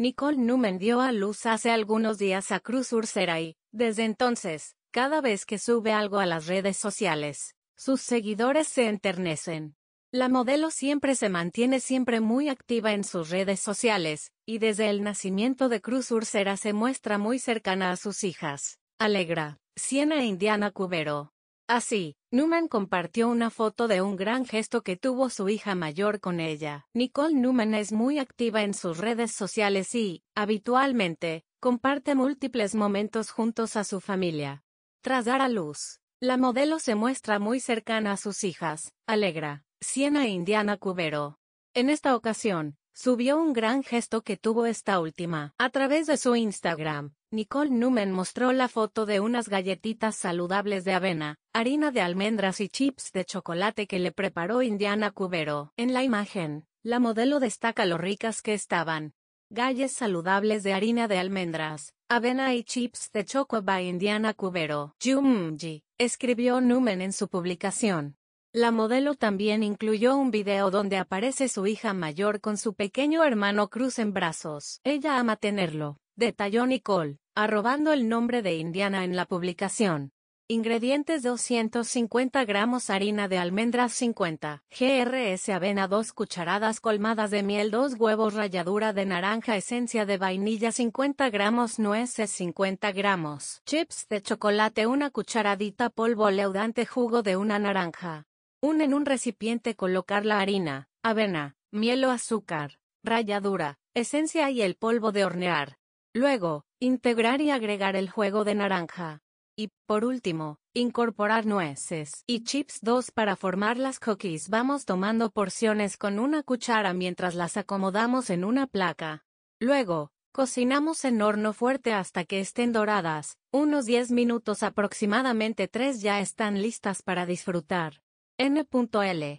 Nicole Newman dio a luz hace algunos días a Cruz Ursera y, desde entonces, cada vez que sube algo a las redes sociales, sus seguidores se enternecen. La modelo siempre se mantiene siempre muy activa en sus redes sociales, y desde el nacimiento de Cruz Ursera se muestra muy cercana a sus hijas, Alegra, Siena e Indiana Cubero. Así, ah, Newman compartió una foto de un gran gesto que tuvo su hija mayor con ella. Nicole Newman es muy activa en sus redes sociales y, habitualmente, comparte múltiples momentos juntos a su familia. Tras dar a luz, la modelo se muestra muy cercana a sus hijas, Alegra, Siena e Indiana Cubero. En esta ocasión, subió un gran gesto que tuvo esta última. A través de su Instagram, Nicole Newman mostró la foto de unas galletitas saludables de avena, harina de almendras y chips de chocolate que le preparó Indiana Cubero. En la imagen, la modelo destaca lo ricas que estaban. Galles saludables de harina de almendras, avena y chips de chocolate, by Indiana Cubero. Yumji, escribió Newman en su publicación. La modelo también incluyó un video donde aparece su hija mayor con su pequeño hermano Cruz en brazos. Ella ama tenerlo, detalló Nicole, arrobando el nombre de Indiana en la publicación. Ingredientes 250 gramos harina de almendras 50, GRS avena 2 cucharadas colmadas de miel 2 huevos ralladura de naranja esencia de vainilla 50 gramos nueces 50 gramos, chips de chocolate una cucharadita polvo leudante jugo de una naranja. Un en un recipiente colocar la harina, avena, miel o azúcar, ralladura, esencia y el polvo de hornear. Luego, integrar y agregar el juego de naranja. Y, por último, incorporar nueces y chips 2 para formar las cookies. Vamos tomando porciones con una cuchara mientras las acomodamos en una placa. Luego, cocinamos en horno fuerte hasta que estén doradas, unos 10 minutos aproximadamente 3 ya están listas para disfrutar. N.L